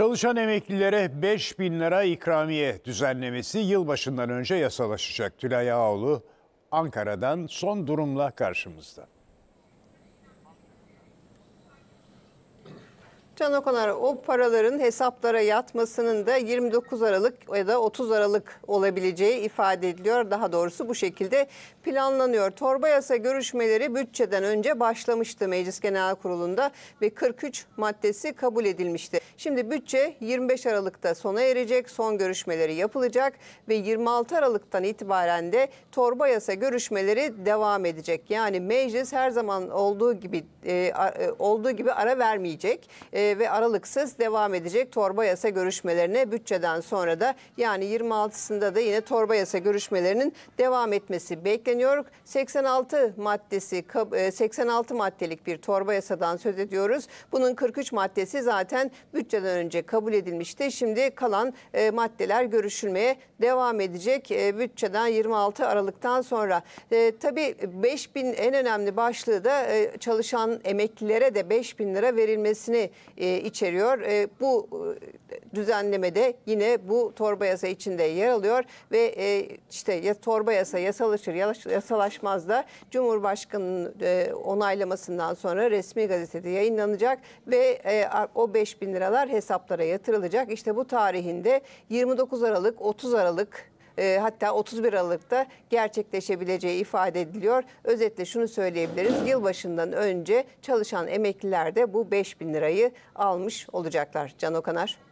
Çalışan emeklilere 5 bin lira ikramiye düzenlemesi yılbaşından önce yasalaşacak. Tülay Ağoğlu Ankara'dan son durumla karşımızda. Can Okanar o paraların hesaplara yatmasının da 29 Aralık ya da 30 Aralık olabileceği ifade ediliyor. Daha doğrusu bu şekilde planlanıyor. Torba yasa görüşmeleri bütçeden önce başlamıştı Meclis Genel Kurulu'nda ve 43 maddesi kabul edilmişti. Şimdi bütçe 25 Aralık'ta sona erecek, son görüşmeleri yapılacak ve 26 Aralık'tan itibaren de torba yasa görüşmeleri devam edecek. Yani meclis her zaman olduğu gibi e, e, olduğu gibi ara vermeyecek. E, ee, ve aralıksız devam edecek torba yasa görüşmelerine bütçeden sonra da yani 26'sında da yine torba yasa görüşmelerinin devam etmesi bekleniyor. 86 maddesi 86 e, maddelik bir torba yasadan söz ediyoruz. Bunun 43 maddesi zaten bütçeden önce kabul edilmişti. Şimdi kalan e, maddeler görüşülmeye devam edecek e, bütçeden 26 Aralık'tan sonra. Tabii 5000 en önemli başlığı da çalışan emeklilere de 5000 lira verilmesini e, içeriyor. E, bu e, düzenlemede yine bu torba yasa içinde yer alıyor ve e, işte ya, torba yasa yasalaşır yasalaşmaz da Cumhurbaşkanı'nın e, onaylamasından sonra resmi gazetede yayınlanacak ve o 5 bin liralar hesaplara yatırılacak. İşte bu tarihinde 29 Aralık 30 Aralık e, hatta 31 Aralık'ta gerçekleşebileceği ifade ediliyor. Özetle şunu söyleyebiliriz. Yılbaşından önce çalışan emekliler de bu 5 bin lirayı almış olacaklar. Can Okanar.